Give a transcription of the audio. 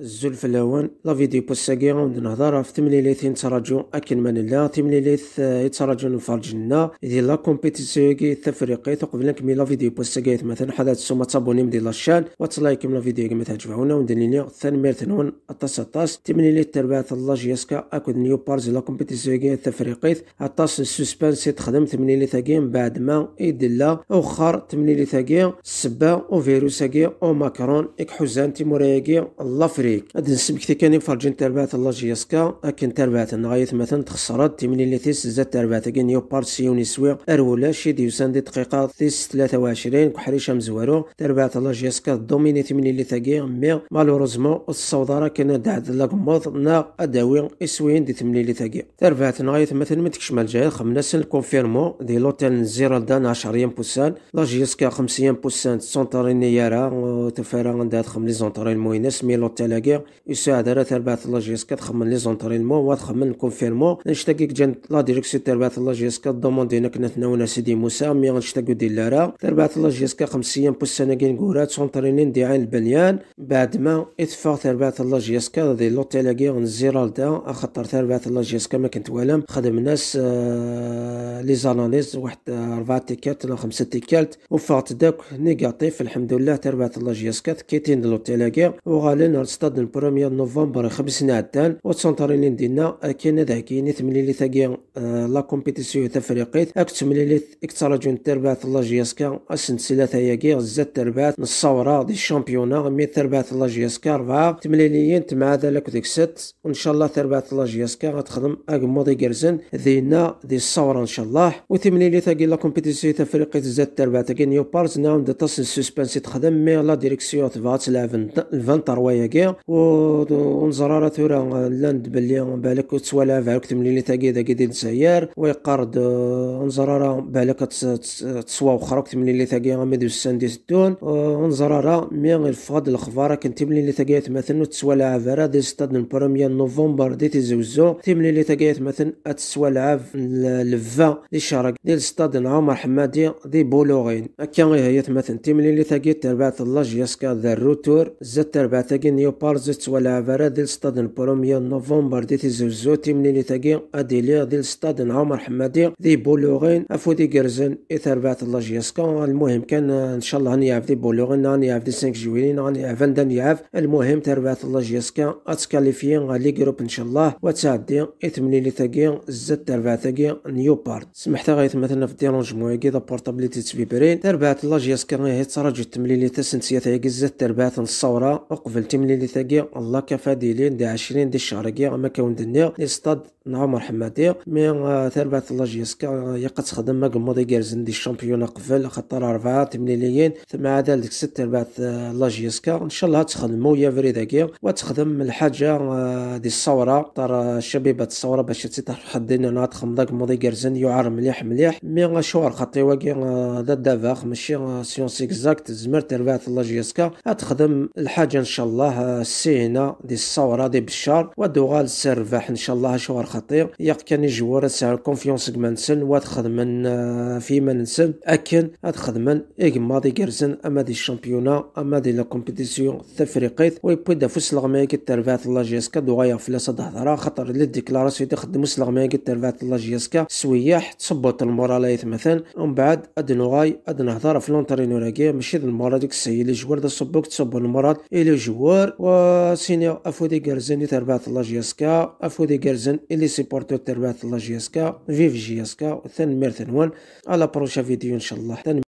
الزول في الهوان لا فيديو ساكي غاوند نهضر في ليث يتراجعو اكن ما نلا تمليليت يتراجعو نفرج لنا ديال لا كومبيتيسيون كي التفريقي تقبل نكمل لا فيديو ساكي مثلا حدا تسوما تابوني مدير لاشان من لا فيديو كما تعجبونا وندير لي ثان ميرتنون التسطاس ليث تربع الله جيسكا اكود نيو بارز لا كومبيتيسيون كي التفريقي التاس السوسبانس يتخدم تمليليت ليث من بعد ما يدلا اخر تمليليت ليث السبا او فيروس كي او ماكرون اكحوزان تيموريا الله الشريك هاد نسبكتي كان يفرجين تربعة الله جيسكا اكن تربعة نغاية مثلا تخسرت تمني اللي تيس زاد تربعت كان يوبار سيوني سويق ارولا شيد يوسان دي دقيقة تيس 23 كحريشة مزوارو تربعة الله جيسكا دوميني تمني اللي تاقي مي مالوروزمون الصودارة كان دعد لاكموض نا اداوي اسوين دي تمني اللي تاقي تربعت نغاية مثلا متكش مال جاي خمناس الكونفيرمون دي لوتان زيرالدان 10 بوسان لا جيسكا ايام بوسان سونتاريني نيارا وتفارا عندها خملي زونتارين موينس ميلو تالا كلاكير يساعد على تربية لا جي اس تخمن لي زونترينمون وتخمن كونفيرمون نشتاكيك جان لا ديريكسيون تربية لا جي اس دوموندي انك نتناول سيدي موسى مي غنشتاكو دي لارا تربية لا جي اس خمس ايام بوس سنة كين كورات سونترينين دي عين البنيان بعد ما اتفاق تربية لا جي اس دي لوتيلاكير نزيرالدا خاطر تربية لا جي اس ما كنت والام خدم ناس آه، لي زاناليز واحد آه، اربعة تيكات ولا خمسة تيكات وفات داك نيجاتيف الحمد لله تربية لا جي اس كيتين لوتيلاكير نرستا ستاد بريمير نوفمبر خمسين عدال وتسنترين دينا كاين هذا كاين تمليليت آه، لا كومبيتيسيون تفريقيت اك تمليليت اكثر جون تربات لا جياسكا يا تاعي زاد تربات الصوره دي الشامبيونا مي تربات لا جياسكا اربعه تمليليين تمع ذلك ديك ست وان شاء الله تربات لا جياسكا غتخدم اكمودي كرزن دينا دي الصوره ان شاء الله وتمليليت لا كومبيتيسيون تفريقي زاد تربات كاين نيو بارز ناوم دي تاس سوسبانسي تخدم مي لا ديريكسيون تبغى تلعب 20 روايه ونزرارة ثورة لاند باللي بالك تسوالا فعلك تمليلي تاكي داكي ديال السيار ويقارد آه، نزرارة بالك تسوا وخرك تمليلي لي غامد السان دي ستون آه، ونزرارة مي الفاد الخفارة كنت تمليلي تاكي تمثل تسوالا عفارة دي ستاد البروميان نوفمبر دي تيزوزو تمليلي تاكي تمثل تسوالا عف لفا دي شارك ديال ستاد عمر حمادي دي بولوغين هكا مثلا تمثل تمليلي تاكي تربعة الله جياسكا ذا الروتور زاد تربعت تاكي نيوبا فارزت ولا فرا ديال ستادن بروميا نوفمبر دي تي زوزوتي منين تاقي اديليا ديال ستادن عمر حمادي دي بولوغين افو دي كرزن اثر بعث الله جيسكا المهم كان ان شاء الله غنيعرف دي بولوغين غنيعرف دي 5 جويلين غنيعرف غنيعرف المهم تربعت الله جيسكا اتكاليفيين غالي جروب ان شاء الله وتعدي اثمني لي تاقي زاد تربعت تاقي نيو بارت سمحت غايت مثلا في ديرونج موي كي بورتابيليتي تبيبرين تربعت الله جيسكا غايت تراجع تمليلي تسنسيا تاعي زاد تربعت الصوره وقبل تمليلي الحديثة الله كفى ديلين دي عشرين دي الشهر كي ما كوندني يصطاد عمر حمادي مي آه، ثربات الله جيسكا آه، يقد تخدم ما قمضي كارزن دي الشامبيون قبل خاطر أربعة ليين ثم عاد ذلك ست ثربات آه، الله جيسكا إن شاء الله تخدم يا فريدة كي وتخدم الحاجة دي الثورة طار شبيبة الثورة باش تتحدين أنا تخمضا قمضي كارزن يعار مليح مليح مي شوار خطي واكي دا دافاخ ماشي سيونس اكزاكت زمرت ثربات الله جيسكا تخدم الحاجة إن شاء الله السهنه دي الثوره دي بشار ودوغال سيربح ان شاء الله شوار خطير ياك كان يجوار تاع الكونفيونس كمانسن وتخدمن آه، في منسن اكن تخدمن ايك دي كرزن اما دي الشامبيونا اما دي لا كومبيتيسيون تفريقيت ويبوي دافوس لغميك ترفات لا جيسكا دوغايا فلاس هضره خاطر لي ديكلاراسيون تخدمو سلغميك ترفات لا جيسكا سوياح تصبط المورالايت مثلا ومن بعد ادنوغاي ادنهضر في راكي ماشي المورا ديك السي اللي جوار دا صبوك تصبو المورا الى جوار وسينيور افودي جرزن تربات الله جيسكا افودي جرزن اللي سيبورتو تربع الله جيسكا فيف جيسكا ميرثن وان على بروشا فيديو ان شاء الله